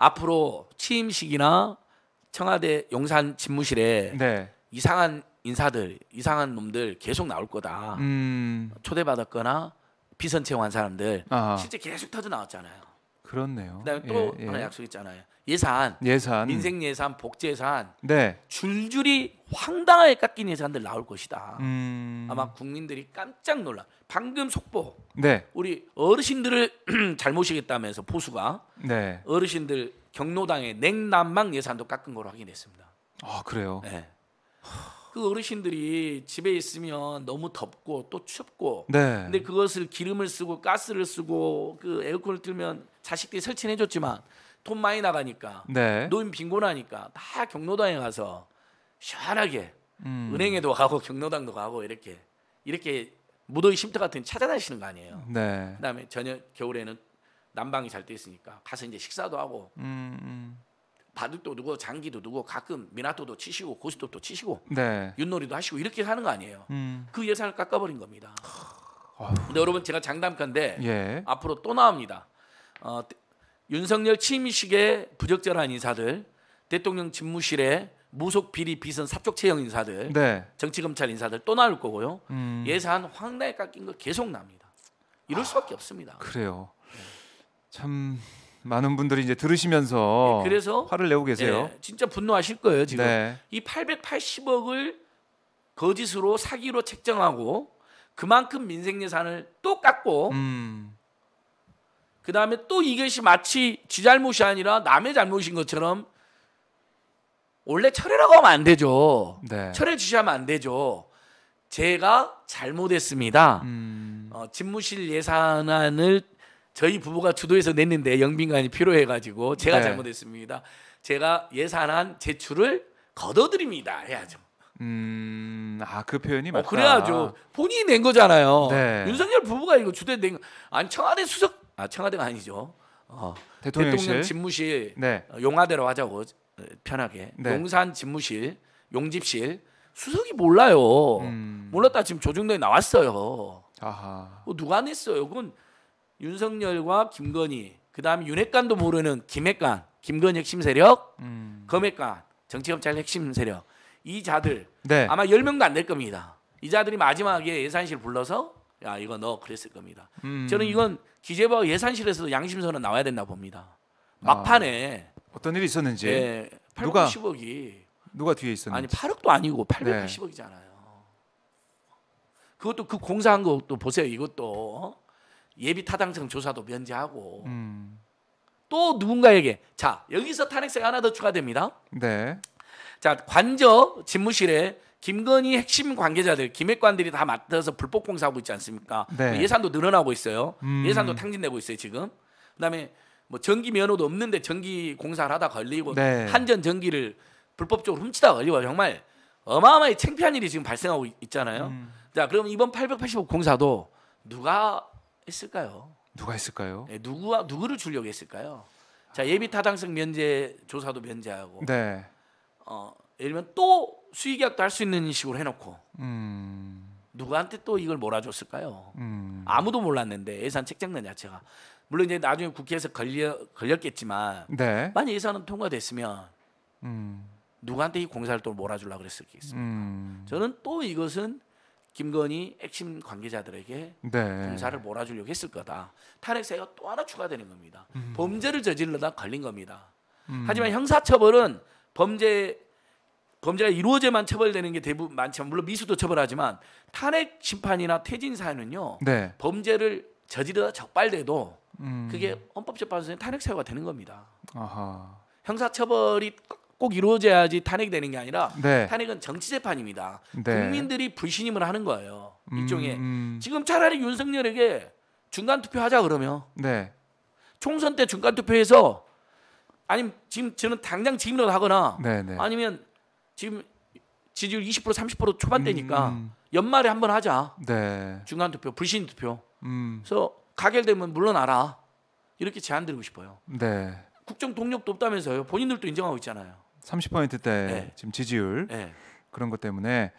앞으로 취임식이나 청와대 용산 집무실에 네. 이상한 인사들, 이상한 놈들 계속 나올 거다. 음. 초대받았거나 비선 채용한 사람들 아하. 실제 계속 터져 나왔잖아요. 그렇네요. 그다음에 또 예, 예. 하나 약속 있잖아요. 예산, 예산, 민생 예산, 복지 예산, 네. 줄줄이 황당하게 깎인 예산들 나올 것이다. 음... 아마 국민들이 깜짝 놀라. 방금 속보. 네. 우리 어르신들을 잘 모시겠다면서 보수가 네. 어르신들 경로당의 냉난방 예산도 깎은 걸로 확인했습니다. 아 그래요? 네. 그 어르신들이 집에 있으면 너무 덥고 또 춥고 네. 근데 그것을 기름을 쓰고 가스를 쓰고 그 에어컨을 틀면 자식들이 설치해 줬지만 돈 많이 나가니까 네. 노인 빈곤하니까 다 경로당에 가서 시원하게 음. 은행에도 가고 경로당도 가고 이렇게 이렇게 무더위 쉼터 같은 찾아다니시는 거 아니에요. 네. 그다음에 저녁 겨울에는 난방이 잘 돼 있으니까 가서 이제 식사도 하고 음, 음. 바둑도 두고 장기도 두고 가끔 미나토도 치시고 고스톱도 치시고 네. 윷놀이도 하시고 이렇게 하는 거 아니에요. 음. 그 예산을 깎아버린 겁니다. 어휴. 아. 근데 여러분 제가 장담컨대 예. 앞으로 또 나옵니다. 어, 윤석열 취임식에 부적절한 인사들, 대통령 집무실에 무속 비리 비선 사적 채용 인사들, 네. 정치 검찰 인사들 또 나올 거고요. 음. 예산 황당히 깎인 거 계속 납니다. 이럴 수밖에 없습니다. 그래요. 네. 참 많은 분들이 이제 들으시면서 예, 그래서 화를 내고 계세요. 예, 진짜 분노하실 거예요 지금. 네. 이 880억을 거짓으로 사기로 책정하고 그만큼 민생 예산을 또 깎고 음. 그 다음에 또 이것이 마치 지 잘못이 아니라 남의 잘못인 것처럼 원래 철회라고 하면 안 되죠. 네. 철회 주시하면 안 되죠. 제가 잘못했습니다. 음. 어, 집무실 예산안을 저희 부부가 주도해서 냈는데 영빈관이 필요해가지고 제가 네. 잘못했습니다. 제가 예산한 제출을 거둬드립니다 해야죠. 음, 아그 표현이 어, 맞다. 어, 그래야죠. 본인이 낸 거잖아요. 네. 윤석열 부부가 이거 주도해 낸 거. 아니 청와대 수석, 아 청와대가 아니죠. 어, 대통령 집무실, 네. 어, 용화대로 하자고 어, 편하게 네. 용산 집무실, 용집실 수석이 몰라요. 음. 몰랐다 지금 조중동에 나왔어요. 아하. 어, 누가 냈어요? 그건 윤석열과 김건희 그다음에 윤핵관도 모르는 김핵관 김건희 핵심 세력 음. 검핵관 정치검찰 핵심 세력 이 자들 네. 아마 열명도 안 될 겁니다. 이 자들이 마지막에 예산실 불러서 야 이거 너 그랬을 겁니다. 음. 저는 이건 기재부 예산실에서도 양심선언 나와야 된다 봅니다. 아. 막판에 아, 어떤 일이 있었는지 네, 예, 890억이 누가, 뒤에 있었는지 아니 8억도 아니고 890억이잖아요. 네. 그것도 그 공사한 것도 보세요. 이것도 예비 타당성 조사도 면제하고 음. 또 누군가에게 자 여기서 탄핵세 가 하나 더 추가됩니다. 네. 자 관저 집무실에 김건희 핵심 관계자들 기획관들이 다 맡아서 불법 공사하고 있지 않습니까? 네. 뭐 예산도 늘어나고 있어요. 음. 예산도 탕진되고 있어요 지금. 그다음에 뭐 전기 면허도 없는데 전기 공사를 하다 걸리고 네. 한전 전기를 불법적으로 훔치다 걸리고 정말 어마어마히 챙피한 일이 지금 발생하고 있잖아요. 음. 자 그럼 이번 885 공사도 누가 했을까요? 누가 했을까요? 네, 예, 누구와 누구를 주려고 했을까요? 자 예비 타당성 면제 조사도 면제하고 네. 어, 예를 들면 또 수의계약도 할 수 있는 식으로 해놓고 음... 누구한테 또 이걸 몰아줬을까요? 음... 아무도 몰랐는데 예산 책정론 자체가 물론 이제 나중에 국회에서 걸려 걸렸겠지만 네. 만약 예산은 통과됐으면 음... 누구한테 이 공사를 또 몰아주려고 그랬을겠습니까? 음. 저는 또 이것은 김건희 핵심 관계자들에게 네. 검사를 몰아주려고 했을 거다. 탄핵사유가 또 하나 추가되는 겁니다. 음. 범죄를 저질러다 걸린 겁니다. 음. 하지만 형사처벌은 범죄 범죄가 이루어져만 처벌되는 게 대부분 많지만 물론 미수도 처벌하지만 탄핵 심판이나 퇴진 사유는요 네. 범죄를 저지르다 적발돼도 음. 그게 헌법재판소의 탄핵 사유가 되는 겁니다. 아하. 형사처벌이 꼭 이루어져야지 탄핵이 되는 게 아니라 네. 탄핵은 정치 재판입니다. 네. 국민들이 불신임을 하는 거예요. 음, 일종의 음... 지금 차라리 윤석열에게 중간 투표하자 그러면 네. 총선 때 중간 투표해서 아니면 지금 저는 당장 지금이 하거나 네, 네. 아니면 지금 지지율 20% 30% 초반대니까 음... 연말에 한번 하자. 네. 중간 투표 불신 투표. 음... 그래서 가결되면 물러나라 이렇게 제안 드리고 싶어요. 국정 동력도 없다면서요. 본인들도 인정하고 있잖아요. 30%대 네. 예. 지금 지지율 네. 그런 것 때문에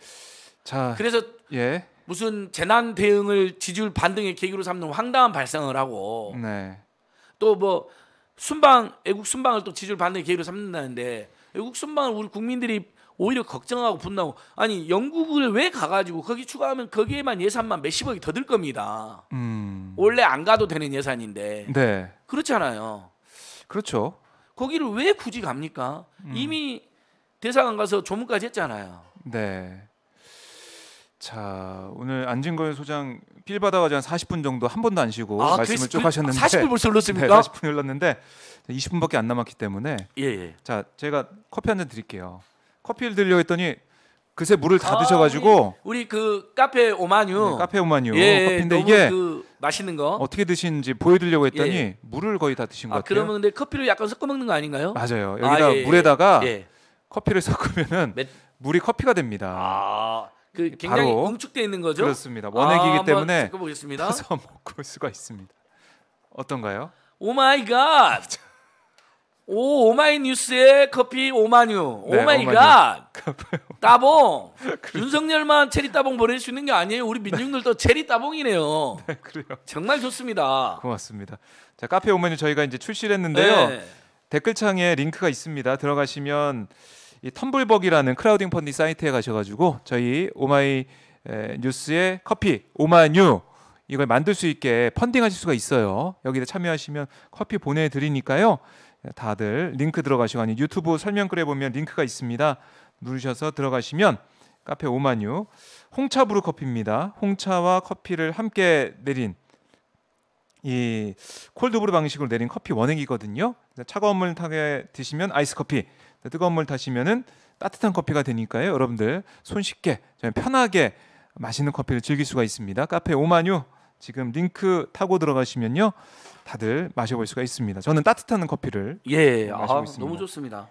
자 그래서 예. 무슨 재난 대응을 지지율 반등의 계기로 삼는 황당한 발상을 하고 네. 또뭐 순방 애국 순방을 또 지지율 반등의 계기로 삼는다는데 애국 순방을 우리 국민들이 오히려 걱정하고 분노하고 아니 영국을 왜 가가지고 거기 추가하면 거기에만 예산만 몇십억이 더 들 겁니다. 음. 원래 안 가도 되는 예산인데 네. 그렇잖아요. 그렇죠. 거기를 왜 굳이 갑니까? 음. 이미 대사관 가서 조문까지 했잖아요. 네. 자 오늘 안진걸 소장 필 받아가지고 한 40분 정도 한 번도 안 쉬고 아, 말씀을 쭉 그 하셨는데 40분 벌써 흘렀습니까? 네, 40분 흘렀는데 20분밖에 안 남았기 때문에 예, 예. 자 제가 커피 한 잔 드릴게요. 커피를 드려 했더니 그새 물을 다 아, 드셔가지고 우리, 우리, 그 카페 오마뉴 네, 카페 오마뉴 예, 커피인데 이게 그 맛있는 거 어떻게 드시는지 보여드리려고 했더니 예. 물을 거의 다 드신 아, 것 같아요. 그러면 근데 커피를 약간 섞어 먹는 거 아닌가요? 맞아요. 아, 여기다 아, 예, 물에다가 예. 커피를 섞으면은 맷... 물이 커피가 됩니다. 아, 그 굉장히 응축돼 있는 거죠? 그렇습니다. 원액이기 아, 때문에 섞어 먹을 수가 있습니다. 어떤가요? 오 마이 갓! 오 오마이뉴스의 커피 오마뉴 네, oh 오마이갓 따봉 윤석열만 체리 따봉 보낼 수 있는 게 아니에요 우리 민중들도 네. 체리 따봉이네요 네 그래요 정말 좋습니다 고맙습니다 자 카페 오마뉴 저희가 이제 출시를 했는데요 네. 댓글창에 링크가 있습니다 들어가시면 이 텀블벅이라는 크라우딩 펀딩 사이트에 가셔가지고 저희 오마이 뉴스의 커피 오마뉴 이걸 만들 수 있게 펀딩하실 수가 있어요 여기다 참여하시면 커피 보내드리니까요 다들 링크 들어가시고 아니 유튜브 설명글에 보면 링크가 있습니다. 누르셔서 들어가시면 카페 오마뉴 홍차 브루 커피입니다. 홍차와 커피를 함께 내린 이 콜드브루 방식으로 내린 커피 원액이거든요. 차가운 물 타게 드시면 아이스 커피, 뜨거운 물 타시면은 따뜻한 커피가 되니까요. 여러분들 손쉽게 편하게 맛있는 커피를 즐길 수가 있습니다. 카페 오마뉴 지금 링크 타고 들어가시면요. 다들 마셔볼 수가 있습니다. 저는 따뜻한 커피를 예, 예, 예. 마시고 아, 있습니다. 너무 좋습니다.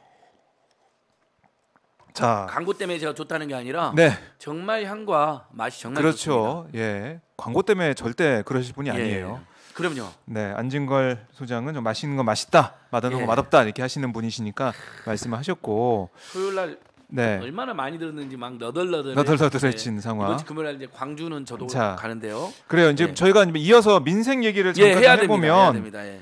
자, 광고 때문에 제가 좋다는 게 아니라 네. 정말 향과 맛이 정말 그렇죠. 좋습니다. 예. 광고 때문에 절대 그러실 분이 예. 아니에요. 그럼요. 네, 안진걸 소장은 좀 맛있는 건 맛있다, 맛없는 예. 건 맛없다 이렇게 하시는 분이시니까 말씀 하셨고 토요일 날 네. 얼마나 많이 들었는지 막 너덜너덜 너덜너덜해진 네. 상황. 이번 금요일 이제 광주는 저도 자, 가는데요. 그래요. 이제 예. 저희가 이어서 민생 얘기를 예, 잠깐 예, 해야 해보면 됩니다. 해야 됩니다. 예.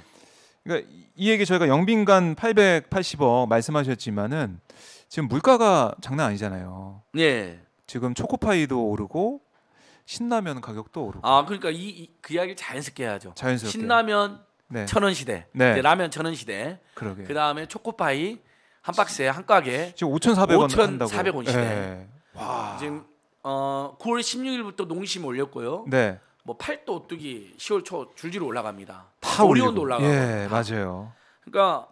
그러니까 이 얘기 저희가 영빈관 880억 말씀하셨지만은 지금 물가가 장난 아니잖아요. 예. 지금 초코파이도 오르고 신라면 가격도 오르고. 아 그러니까 이 그 이야기를 자연스럽게 해야죠. 자연스럽게. 신라면 네. 천원 시대, 네. 라면 천원 시대. 그러게. 그 다음에 초코파이 한 박스에 한 가게 지금 5,400원 5 4 0 0원시네 네. 와. 지금 어 9월 16일부터 농심 올렸고요. 네. 뭐 팔도 오뚜기 10월 초 줄줄 올라갑니다. 다 오리온도 올라가고. 예, 다. 맞아요. 그러니까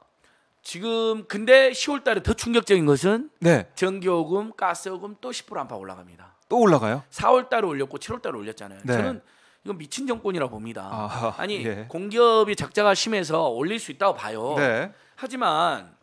지금 근데 10월 달에 더 충격적인 것은 네. 전기요금, 가스요금 또 10% 안팎 올라갑니다. 또 올라가요? 4월 달에 올렸고 7월 달에 올렸잖아요. 네. 저는 이건 미친 정권이라고 봅니다. 아 아니 예. 공기업이 작자가 심해서 올릴 수 있다고 봐요. 네. 하지만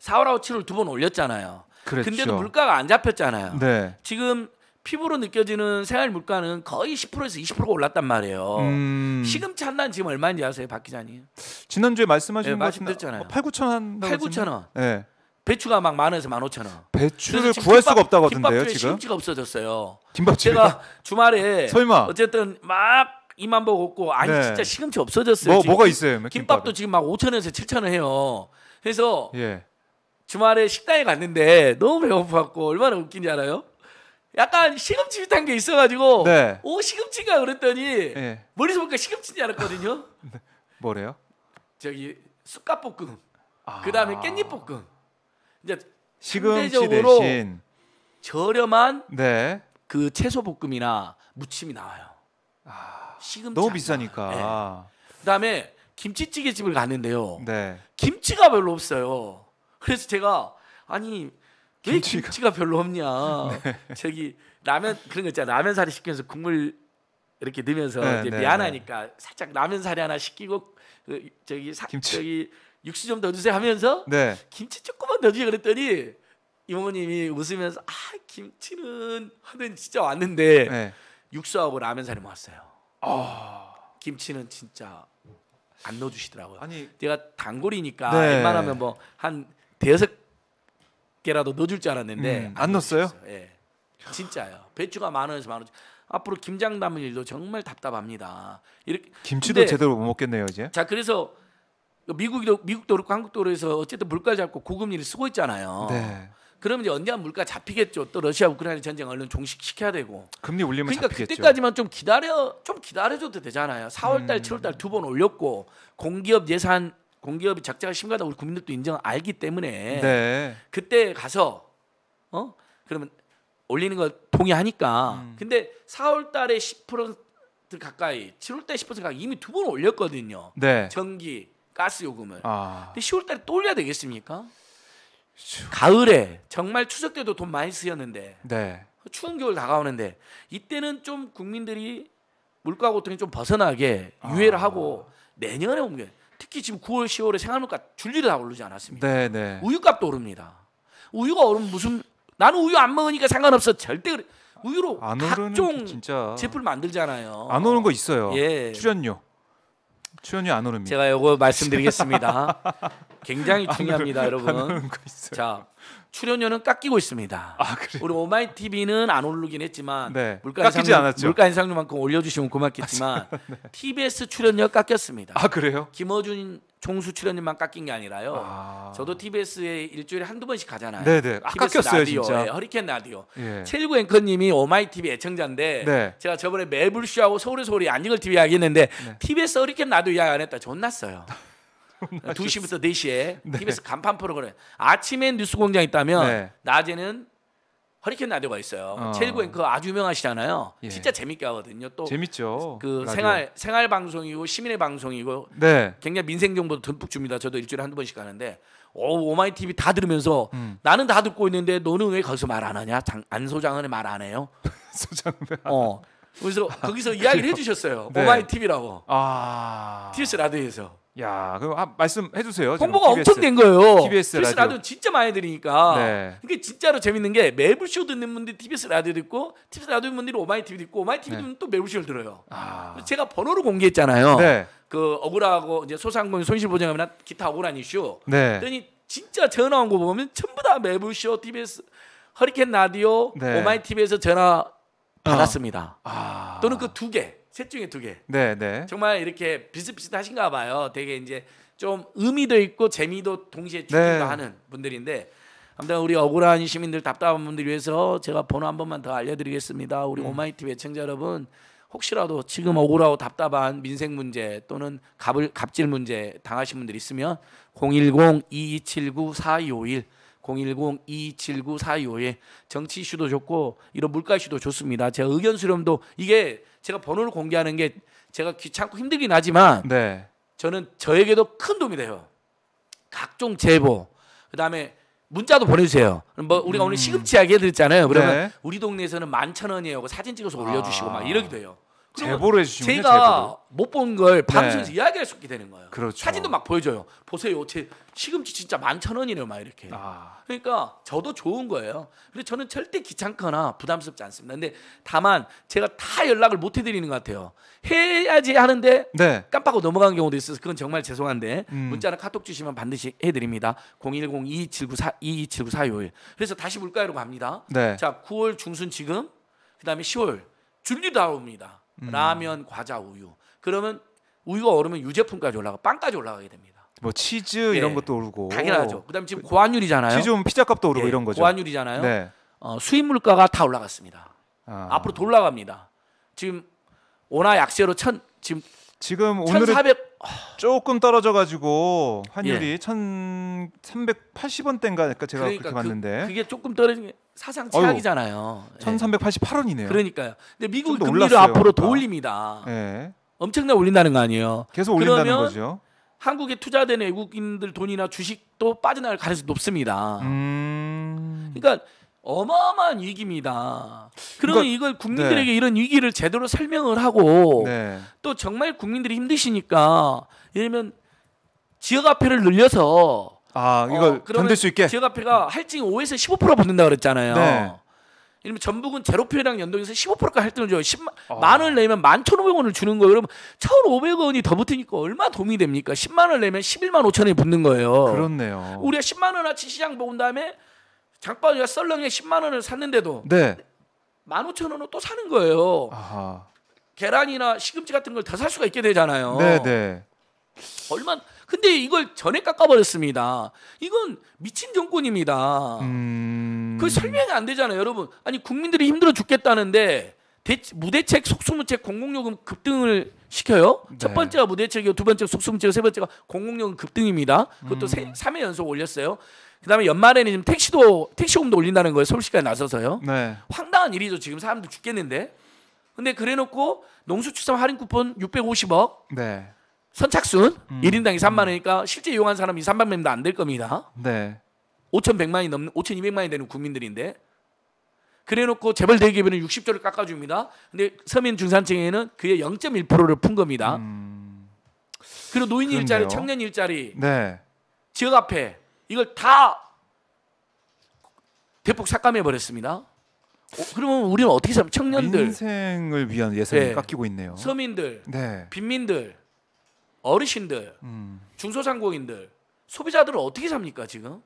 4월하고 7월 두번 올렸잖아요. 그렇죠. 근데도 물가가 안 잡혔잖아요. 네. 지금 피부로 느껴지는 생활 물가는 거의 10%에서 20%가 올랐단 말이에요. 음... 시금치한 단 지금 얼마인지 아세요, 박 기자님? 지난주에 말씀하신 네, 말씀드렸잖아요. 8, 어, 9천 원. 8, 9천 원. 네. 배추가 막 만원에서 만 오천 원. 배추를 구할 수가 없다고 하던데요 지금? 김밥집가 없어졌어요. 김밥집 제가 주말에 설마 어쨌든 막 이만 보고 없고 아니 네. 진짜 시금치 없어졌어요. 뭐, 뭐가 있어요? 김밥도 김밥은? 지금 막 오천 원에서 칠천 원 해요. 그래서 예. 주말에 식당에 갔는데 너무 배고파갖고 얼마나 웃긴지 알아요? 약간 시금치비슷한 게 있어가지고 네. 오 시금치가 그랬더니 네. 예. 머리서 보니까 시금치인지 알았거든요. 네. 뭐래요? 저기 쑥갓볶음, 아... 그 다음에 깻잎볶음. 이제 시금치 대신 저렴한 네. 그 채소 볶음이나 무침이 나와요. 아... 시금치 너무 비싸니까. 예. 그다음에 김치찌개집을 갔는데요. 네. 김치가 별로 없어요. 그래서 제가 아니 왜 김치가, 김치가 별로 없냐. 네. 저기 라면 그런 거 있잖아. 라면 사리 시키면서 국물 이렇게 넣으면서 네, 이제 네, 미안하니까 네. 살짝 라면 사리 하나 시키고 그, 저기 사, 김치. 저기 육수 좀 넣어주세요 하면서 네. 김치 조금만 넣어주세요 그랬더니 이모님이 웃으면서 아 김치는 하는 진짜 왔는데 네. 육수하고 라면 사리 모았어요. 어. 아. 김치는 진짜 안 넣어주시더라고요. 아니, 내가 단골이니까 웬만하면 뭐한 대여섯 개라도 넣어줄 줄 알았는데 음, 안 넣었어요? 넣었 예, 진짜요. 배추가 많 원에서 만 원. 앞으로 김장 담을 일도 정말 답답합니다. 이렇게 김치도 근데, 제대로 못 먹겠네요 이제. 자 그래서 미국도 미국도 그렇고 한국도 그래서 어쨌든 물가 잡고 고금리를 쓰고 있잖아요. 네. 그러면 이제 언제 물가 잡히겠죠. 또 러시아 우크라이나 전쟁 얼른 종식시켜야 되고. 금리 올리면 그러니까 잡히겠죠. 그때까지만 좀 기다려 좀 기다려줘도 되잖아요. 4월달, 음. 7월달 두 번 올렸고 공기업 예산 공기업이 적자가 심각하다 우리 국민들도 인정 알기 때문에 네. 그때 가서 어 그러면 올리는 거 동의하니까 음. 근데 4월달에 10% 가까이 7월달 10% 가까이 이미 두 번 올렸거든요. 네. 전기 가스 요금을. 아. 근데 10월달에 또 올려야 되겠습니까? 슈... 가을에 정말 추석 때도 돈 많이 쓰였는데 네. 추운 겨울 다가오는데 이때는 좀 국민들이 물가 고통이 좀 벗어나게 아. 유예를 아... 하고 내년에 옮겨요. 특히 지금 9월, 10월에 생활물가 줄줄이 다 오르지 않았습니까? 네네. 네. 우유값도 오릅니다. 우유가 오르면 무슨 나는 우유 안 먹으니까 상관없어 절대 그래. 우유로 각종 제품 만들잖아요. 안 오는 거 있어요. 예. 출연료. 출연료 안 오릅니다. 제가 이거 말씀드리겠습니다. 굉장히 중요합니다, 여러분. 자, 출연료는 깎이고 있습니다. 아, 그래 우리 오마이 TV는 안 오르긴 했지만 네. 물가 깎이지 인상률, 않았죠. 물가 인상률만큼 올려주시면 고맙겠지만 아, 네. TBS 출연료 깎였습니다. 아 그래요? 김어준 총수 출연료만 깎인 게 아니라요. 아. 저도 TBS에 일주일에 한두 번씩 가잖아요. 네네. 아, TBS 깎였어요, 라디오, 진짜. 예, 허리케인 라디오. 예. 최일구 앵커님이 오마이 TV 애청자인데 네. 제가 저번에 매불 쇼하고 서울의 소리 안익을 TV 이야기했는데 네. TBS 허리케인 라디오 이야기 안 했다. 존났어요. 2시부터 4시에 네. TBS 간판 프로그램. 아침에 뉴스공장 있다면 네. 낮에는 허리케인 라디오가 있어요. 어. 최일구 앵커 아주 유명하시잖아요. 예. 진짜 재밌게 하거든요. 또 재밌죠. 그 라디오. 생활 생활 방송이고 시민의 방송이고 네. 굉장히 민생 정보도 듬뿍 줍니다. 저도 일주일에 한두 번씩 가는데 오, 오마이 TV 다 들으면서 음. 나는 다 듣고 있는데 너는 왜 거기서 말 안 하냐? 장, 안 소장은 말 안 해요. 소장은 어. 그래서 거기서 이야기를 해주셨어요. 네. 오마이 TV라고. 아. TBS 라디오에서. 야, 그럼 아, 말씀해 주세요. 홍보가 TBS, 엄청 된 거예요. TBS 라디오. 라디오 진짜 많이 들으니까. 네. 그게 진짜로 재밌는 게매블쇼 듣는 분들이 TBS 라디오 듣고 TBS 라디오 듣는 분들이 오마이 TV 듣고 오마이 TV 네. 듣는 또매블 쇼를 들어요. 아. 제가 번호를 공개했잖아요. 네. 그 억울하고 이제 소상공인 손실 보장하면 기타 억울한 이슈. 네. 그랬더니 진짜 전화 온 거 보면 전부 다매블쇼 TBS 허리케인 라디오 네. 오마이 TV에서 전화 아. 받았습니다. 어. 아. 또는 그 두 개. 셋 중에 두 개. 네, 네. 정말 이렇게 비슷비슷하신가 봐요. 되게 이제 좀 의미도 있고 재미도 동시에 네. 주기도 네. 하는 분들인데 아무튼 우리 억울한 시민들 답답한 분들 위해서 제가 번호 한 번만 더 알려드리겠습니다. 우리 음. 네. 오마이티외청자 여러분 혹시라도 지금 억울하고 답답한 민생 문제 또는 갑을, 갑질 문제 당하신 분들 있으면 010-2279-4251 010-2279-4251 정치 이슈도 좋고 이런 물가 이슈도 좋습니다. 제 의견 수렴도 이게 제가 번호를 공개하는 게 제가 귀찮고 힘들긴 하지만 네. 저는 저에게도 큰 도움이 돼요. 각종 제보, 그다음에 문자도 보내주세요. 뭐 우리가 음. 오늘 시금치 이야기 해드렸잖아요. 그러면 네. 우리 동네에서는 만천 원이에요. 사진 찍어서 아. 올려주시고 아. 막 이러기도 해요. 제보를 해주시면 제가 못 본걸 네. 방송에서 네. 이야기할 수 있게 되는 거예요. 그렇죠. 사진도 막 보여줘요. 보세요, 제 시금치 진짜 만천 원이네요, 막 이렇게. 아. 그러니까 저도 좋은 거예요. 근데 저는 절대 귀찮거나 부담스럽지 않습니다. 근데 다만 제가 다 연락을 못 해드리는 것 같아요. 해야지 하는데 네. 깜빡하고 넘어간 경우도 있어서 그건 정말 죄송한데 음. 문자나 카톡 주시면 반드시 해드립니다. 010-2279-4279-451. 그래서 다시 물가요로 갑니다. 네. 자, 9월 중순 지금 그다음에 10월 줄리 나옵니다. 음. 라면, 과자, 우유. 그러면 우유가 오르면 유제품까지 올라가 빵까지 올라가게 됩니다. 뭐 치즈 예. 이런 것도 오르고 당연하죠. 그다음 지금 그 고환율이잖아요. 치즈 면 피자값도 오르고 네. 이런 거죠. 고환율이잖아요. 네. 어, 수입 물가가 다 올라갔습니다. 아. 앞으로 돌아갑니다. 지금 원화 약세로 천 지금 지금 오늘 1400... 조금 떨어져 가지고 환율이 예. 1,380원대인가 그러니까 제가 그러니까 그렇게 그, 봤는데 그, 게 조금 떨어진 게 사상 최악이잖아요. 1,388원이네요. 예. 그러니까요. 근데 미국 금리를 올랐어요, 앞으로 그러니까. 더 올립니다. 예. 엄청나게 올린다는 거 아니에요. 계속 올린다는 거죠. 한국에 투자된 외국인들 돈이나 주식도 빠져나갈 가능성이 높습니다. 음... 그러니까 어마어마한 위기입니다. 그러면 그러니까, 이걸 국민들에게 네. 이런 위기를 제대로 설명을 하고 네. 또 정말 국민들이 힘드시니까 예를 면 지역 화폐를 늘려서 아 이걸 어, 견딜 수 있게 지역 화폐가 할증 5에서 15% 붙는다 그랬잖아요. 네. 예를 면 전북은 제로표랑 연동해서 15%까지 할증을 줘요. 10만 어. 만 아. 원을 내면 11,500원을 주는 거예요. 그러면 1,500원이 더 붙으니까 얼마 도움이 됩니까? 10만 원을 내면 11만 5천 원이 붙는 거예요. 그렇네요. 우리가 10만 원어치 시장 본 다음에 장바구니가 썰렁에 10만 원을 샀는데도 네. 1 5 0 0 0원을또 사는 거예요. 아하. 계란이나 시금치 같은 걸 다 살 수가 있게 되잖아요. 네, 네. 얼마 근데 이걸 전액 깎아버렸습니다. 이건 미친 정권입니다. 음... 그 설명이 안 되잖아요, 여러분. 아니 국민들이 힘들어 죽겠다는데 대치, 무대책, 속수무책, 공공요금 급등을 시켜요. 네. 첫 번째가 무대책이고 두 번째가 속수무책이고 세 번째가 공공요금 급등입니다. 그것도 음... 세, 3회 연속 올렸어요. 그다음에 연말에는 지금 택시도 택시금도 올린다는 거예요. 서울시까지 나서서요. 네. 황당한 일이죠. 지금 사람들 죽겠는데. 근데 그래놓고 농수축산 할인 쿠폰 650억. 네. 선착순 음. 1인당 3만 원이니까 실제 이용한 사람이 3만 명도 안 될 겁니다. 네. 5,100만이 넘는 5,200만이 되는 국민들인데 그래놓고 재벌 대기업에는 60조를 깎아줍니다. 근데 서민 중산층에는 그의 0.1%를 프로푼 겁니다. 음... 그리고 노인 그런데요? 일자리, 청년 일자리, 네. 지역 앞에 이걸 다 대폭 삭감해 버렸습니다. 어, 그러면 우리는 어떻게 살 청년들 민생을 위한 예산이 네. 깎이고 있네요. 서민들, 네. 빈민들, 어르신들, 음. 중소상공인들, 소비자들은 어떻게 삽니까 지금?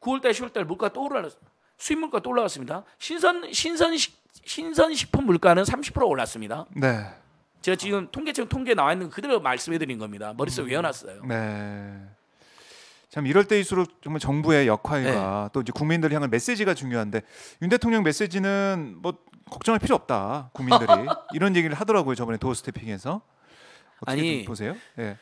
9월달, 10월달 물가 또 올랐, 수입 물가 또올라습니다 신선 신선 신선 식품 물가는 30% 올랐습니다. 네. 제가 지금 통계청 통계 나와 있는 그대로 말씀해 드린 겁니다. 머릿속에 음. 외워놨어요. 네. 참 이럴 때일수록 정말 정부의 역할과 네. 또 이제 국민들 향한 메시지가 중요한데 윤 대통령 메시지는 뭐 걱정할 필요 없다 국민들이 이런 얘기를 하더라고요 저번에 도어 스태핑에서 어떻게 아니, 보세요? 예.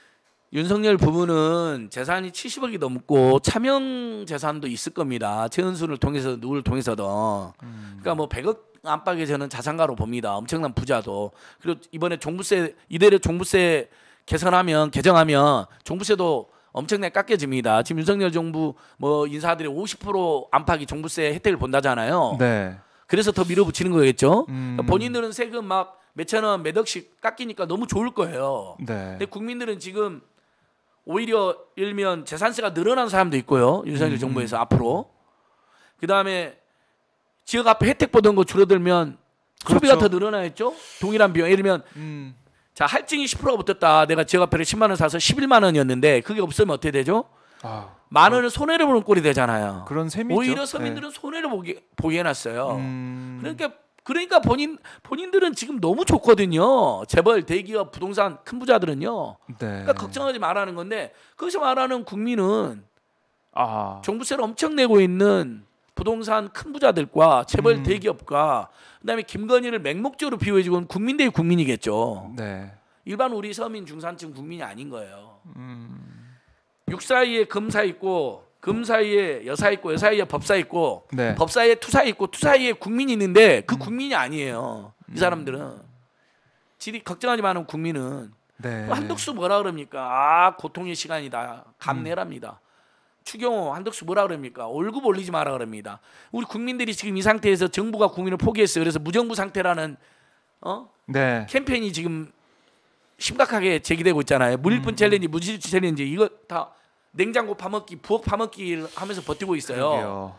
윤석열 부부는 재산이 70억이 넘고 차명 재산도 있을 겁니다. 최은순을 통해서 누굴 통해서도 음. 그러니까 뭐 100억 안팎의 저는 자산가로 봅니다. 엄청난 부자도 그리고 이번에 종부세 이대로 종부세 개선하면 개정하면 종부세도 엄청나게 깎여집니다. 지금 윤석열 정부 뭐 인사들이 50% 안팎이 종부세 혜택을 본다잖아요. 네. 그래서 더 밀어붙이는 거겠죠. 음. 본인들은 세금 막 몇천 원, 몇 억씩 깎이니까 너무 좋을 거예요. 네. 근데 국민들은 지금 오히려 일면 재산세가 늘어난 사람도 있고요. 윤석열 음. 정부에서 앞으로. 그다음에 지역 앞에 혜택 보던 거 줄어들면 그렇죠. 소비가 더 늘어나겠죠. 동일한 비용. 예를 들면 음. 자, 할증이 10%가 붙었다. 내가 지역화에 10만 원 사서 11만 원이었는데 그게 없으면 어떻게 되죠? 아, 만 원을 손해를 보는 꼴이 되잖아요. 그런 셈이죠. 오히려 서민들은 네. 손해를 보게 보게 해놨어요. 음... 그러니까 그러니까 본인 본인들은 지금 너무 좋거든요. 재벌 대기업 부동산 큰 부자들은요. 네. 그러니까 걱정하지 말라는 건데 그것이 말하는 국민은 아... 종부세를 엄청 내고 있는 부동산 큰 부자들과 재벌 음. 대기업과 그다음에 김건희를 맹목적으로 비유해주고 는 국민 대 국민이겠죠. 네. 일반 우리 서민 중산층 국민이 아닌 거예요. 음. 육 사이에 금사 있고 금 사이에 여사 있고 여사 이에 법사 있고 네. 법사에 이 투사 있고 투사에 이 국민이 있는데 그 음. 국민이 아니에요. 이 음. 사람들은 지리 걱정하지 마는 국민은 네. 한독수 뭐라 그럽니까? 아 고통의 시간이다. 감내랍니다. 음. 추경호 한덕수 뭐라 그럽니까? 월급 올리지 마라 그럽니다. 우리 국민들이 지금 이 상태에서 정부가 국민을 포기했어요. 그래서 무정부 상태라는 어? 네. 캠페인이 지금 심각하게 제기되고 있잖아요. 물일분 음. 챌린지, 무질주 챌린지 이거 다 냉장고 파먹기, 부엌 파먹기 하면서 버티고 있어요.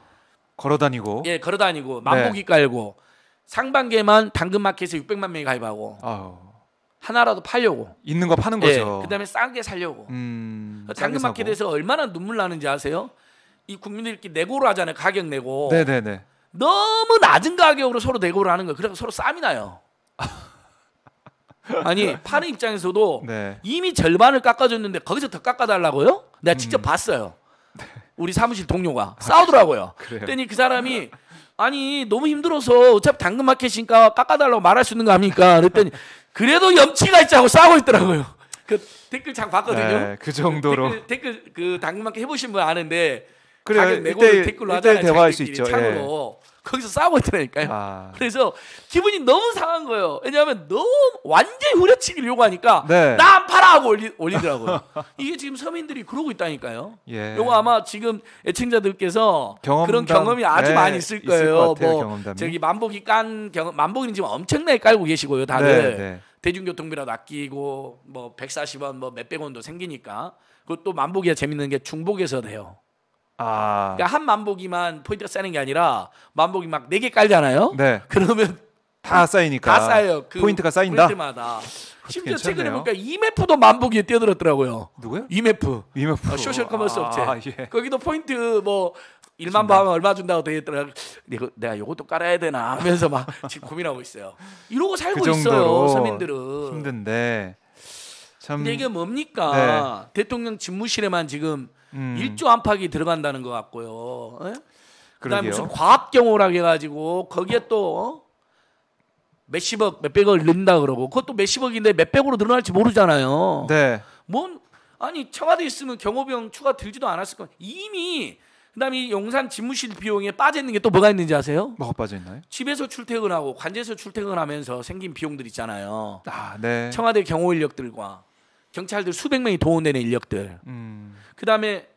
걸어다니고 예, 걸어다니고 만보기 네. 깔고 상반기에만 당근마켓에 600만 명이 가입하고 아유. 하나라도 팔려고 있는 거 파는 예, 거죠. 예, 그다음에 싸게 살려고. 음, 당근마켓에서 어, 얼마나 눈물 나는지 아세요? 이 국민들끼리 내고를 하잖아요. 가격 내고. 네네네. 너무 낮은 가격으로 서로 내고를 하는 거예요. 그래서 서로 싸움이 나요. 아니 파는 입장에서도 네. 이미 절반을 깎아줬는데 거기서 더 깎아달라고요? 내가 직접 음. 봤어요. 우리 사무실 동료가 싸우더라고요. 아, 그랬더니 그 사람이 아니 너무 힘들어서 어차피 당근마켓이니까 깎아달라고 말할 수 있는 거 아닙니까? 그랬더니 그래도 염치가 있지 하고 싸우고 있더라고요. 그 댓글창 봤거든요. 네, 그 정도로 그 댓글, 댓글 그 당근마켓 해보신 분 아는데 그래, 가격 고 이때, 댓글로 하잖 대화할 수 있죠. 창으로 예. 거기서 싸우고 있더라니까요. 아. 그래서 기분이 너무 상한 거예요. 왜냐하면 너무 완전히 후려치기를 요구하니까 네. 나안 팔아 하고 올리, 올리더라고요. 이게 지금 서민들이 그러고 있다니까요. 예. 요거 아마 지금 애청자들께서 경험담, 그런 경험이 아주 네, 많이 있을 거예요. 같아요, 뭐 경험담이. 저기 만복이 깐 경험, 만복이는 지금 엄청나게 깔고 계시고요, 다들. 네, 네. 대중교통비라도 아끼고 뭐 140원 뭐 몇백 원도 생기니까 그것도 만복이가 재밌는 게 중복에서 돼요. 아. 그러니까 한 만보기만 포인트가 쌓이는 게 아니라 만보기 막 네 개 깔잖아요. 네. 그러면 다 쌓이니까. 다쌓여그 포인트가 쌓인다. 포인트마다. 심지어 괜찮네요. 최근에 보니까 이메프도 만보기에 뛰어들었더라고요. 누구요? 이메프. 이메프. 어, 소셜 커머스 아, 업체. 예. 거기도 포인트 뭐 1만 보 하면 얼마 준다고 되어 있더라고. 내 내가 요것도 깔아야 되나 하면서 막 지금 고민하고 있어요. 이러고 살고 그 있어요. 서민들은. 힘든데. 참. 근데 이게 뭡니까? 네. 대통령 집무실에만 지금 음. 일조 안팎이 들어간다는 것 같고요. 예? 그다음에 무슨 과학 경호라고 해가지고 거기에 또 어? 몇십억 몇백억을 넣는다 그러고 그것도 몇십억인데 몇백으로 늘어날지 모르잖아요. 네. 뭔 아니 청와대 있으면 경호병 추가 들지도 않았을 거 이미 그다음에 용산 집무실 비용에 빠져 있는 게 또 뭐가 있는지 아세요? 뭐가 빠져 있나요? 집에서 출퇴근하고 관제에서 출퇴근하면서 생긴 비용들 있잖아요. 아, 네. 청와대 경호 인력들과 경찰들 수백 명이 동원되는 인력들. 음. 그다음에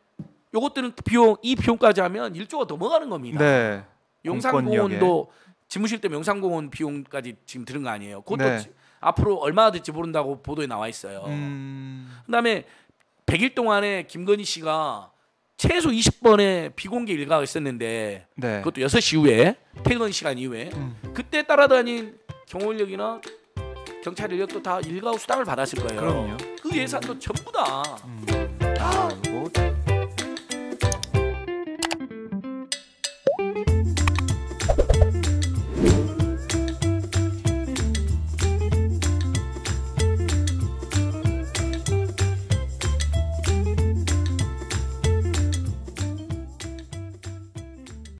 요것들은 비용 이 비용까지 하면 일조가 넘어가는 겁니다. 네. 용산공원도 지무실 때문에 용산공원 비용까지 지금 들은 거 아니에요. 그것도 네. 지, 앞으로 얼마나 될지 모른다고 보도에 나와 있어요. 음. 그다음에 100일 동안에 김건희 씨가 최소 20번의 비공개 일가가 있었는데 네. 그것도 6시 이후에 퇴근 시간 이후에 음. 그때 따라다닌 경호인력이나 경찰 인력도 다 일가로 수당을 받았을 거예요. 그럼요. 그 예산도 전부 다 음. 아, 뭐.